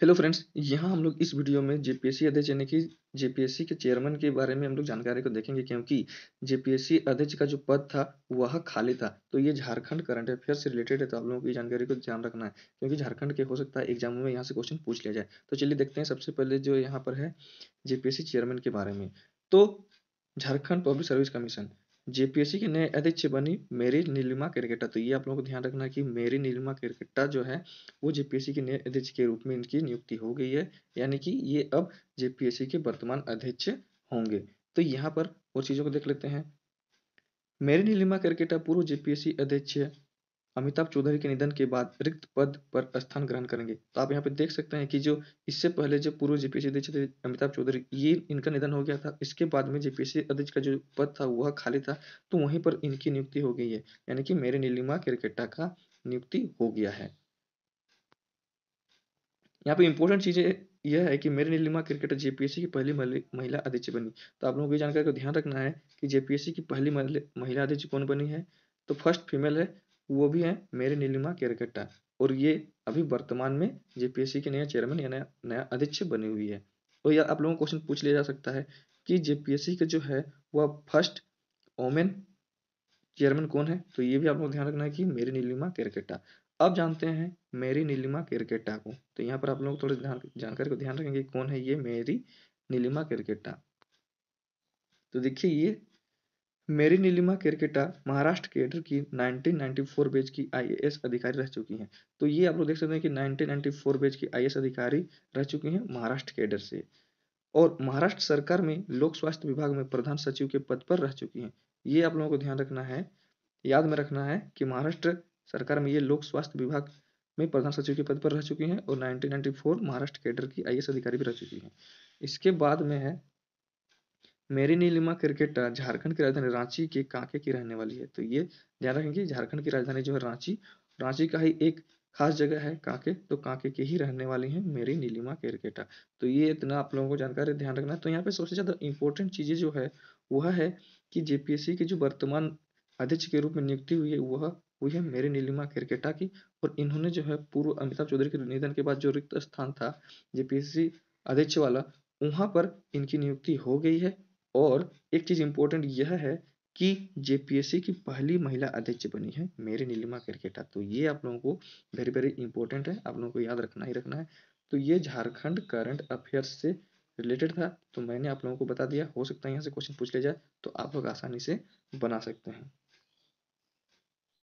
hello friends यहाँ हम लोग इस वीडियो में जेपीएससी अध्यक्ष यानी कि जेपीएससी के चेयरमैन के बारे में हम लोग जानकारी को देखेंगे क्योंकि जेपीएससी अध्यक्ष का जो पद था वह खाली था तो ये झारखंड करंट अफेयर से रिलेटेड है तो आप लोगों को जानकारी को ध्यान रखना है क्योंकि झारखंड के हो सकता है एग्जाम में यहाँ से क्वेश्चन पूछ लिया जाए तो चलिए देखते हैं सबसे पहले जो यहाँ पर है जेपीएससी चेयरमैन के बारे में तो Jharkhand public service commission JPSC के नए अध्यक्ष बनी मेरी नीलिमा केरकेटा तो ये आप लोगों को ध्यान रखना कि मेरी नीलिमा केरकेटा जो है वो जेपीएससी के नए अध्यक्ष के रूप में इनकी नियुक्ति हो गई है यानी कि ये अब जेपीएससी के वर्तमान अध्यक्ष होंगे तो यहाँ पर और चीज़ों को देख लेते हैं मेरी नीलिमा केरकेटा पूर्व जेपीएससी अध्यक्ष अमिताभ चौधरी के निधन के बाद रिक्त पद पर स्थान ग्रहण करेंगे तो आप यहाँ पे देख सकते हैं कि जो इससे पहले जो पूर्व जेपीएससी अध्यक्ष थे अमिताभ चौधरी ये इनका निधन हो गया था इसके बाद में जेपीएससी अध्यक्ष का जो पद था वह खाली था तो वहीं पर इनकी नियुक्ति हो गई है यानी कि मेरे नीलिमा क्रिकेटा का नियुक्ति हो गया है यहाँ पे इंपॉर्टेंट चीजें यह है कि मेरे नीलिमा क्रिकेटर जेपीएससी की पहली महिला अध्यक्ष बनी तो आप लोगों को जानकारी को ध्यान रखना है कि जेपीएससी की पहली महिला अध्यक्ष कौन बनी है तो फर्स्ट फीमेल है वो भी हैं मेरे नीलिमा केरकेट्टा और ये अभी वर्तमान में जेपीएससी के नया चेयरमैन या नया नया अध्यक्ष बनी हुई है और यह आप लोगों को क्वेश्चन पूछ लिया जा सकता है कि जेपीएससी का जो है वह फर्स्ट ओमेन चेयरमैन कौन है तो ये भी आप लोग ध्यान रखना है कि मेरी नीलिमा केरकेटा अब जानते हैं मेरी नीलिमा केरकेटा को तो यहाँ पर आप लोग थोड़ी ध्यान जानकारी को ध्यान रखेंगे कौन है ये मेरी नीलिमा केरकेटा तो देखिए ये मेरी नीलिमा केरकेटा महाराष्ट्र केडर की 1994 बैच की आईएएस अधिकारी रह चुकी हैं तो ये आप लोग देख सकते हैं कि 1994 बैच की आईएएस अधिकारी रह चुकी हैं महाराष्ट्र केडर से और महाराष्ट्र सरकार में लोक स्वास्थ्य विभाग में प्रधान सचिव के पद पर रह चुकी हैं ये आप लोगों को ध्यान रखना है याद में रखना है कि महाराष्ट्र सरकार में ये लोक स्वास्थ्य विभाग में प्रधान सचिव के पद पर रह चुकी हैं और 1994 महाराष्ट्र कैडर की आईएएस अधिकारी भी रह चुकी हैं इसके बाद में है मेरी नीलिमा क्रिकेटर झारखंड की राजधानी रांची के कांके की रहने वाली है तो ये ध्यान रखेंगे झारखंड की राजधानी जो है रांची रांची का ही एक खास जगह है कांके तो कांके के ही रहने वाली है मेरी नीलिमा क्रिकेटर तो ये इतना आप लोगों को जानकारी ध्यान रखना है तो यहाँ पे सबसे ज़्यादा इंपॉर्टेंट चीज़ें जो है वह है कि जेपीएससी की जो वर्तमान अध्यक्ष के रूप में नियुक्ति हुई है वह हुई है मेरी नीलिमा क्रिकेटा की और इन्होंने जो है पूर्व अमिताभ चौधरी के निधन के बाद जो रिक्त स्थान था जेपीएससी अध्यक्ष वाला वहाँ पर इनकी नियुक्ति हो गई है और एक चीज़ इम्पोर्टेंट यह है कि जेपीएससी की पहली महिला अध्यक्ष बनी है मेरी नीलिमा क्रिकेटा तो ये आप लोगों को वेरी वेरी इंपॉर्टेंट है आप लोगों को याद रखना ही रखना है तो ये झारखंड करंट अफेयर्स से रिलेटेड था तो मैंने आप लोगों को बता दिया हो सकता है यहाँ से क्वेश्चन पूछ लिया जाए तो आप लोग आसानी से बना सकते हैं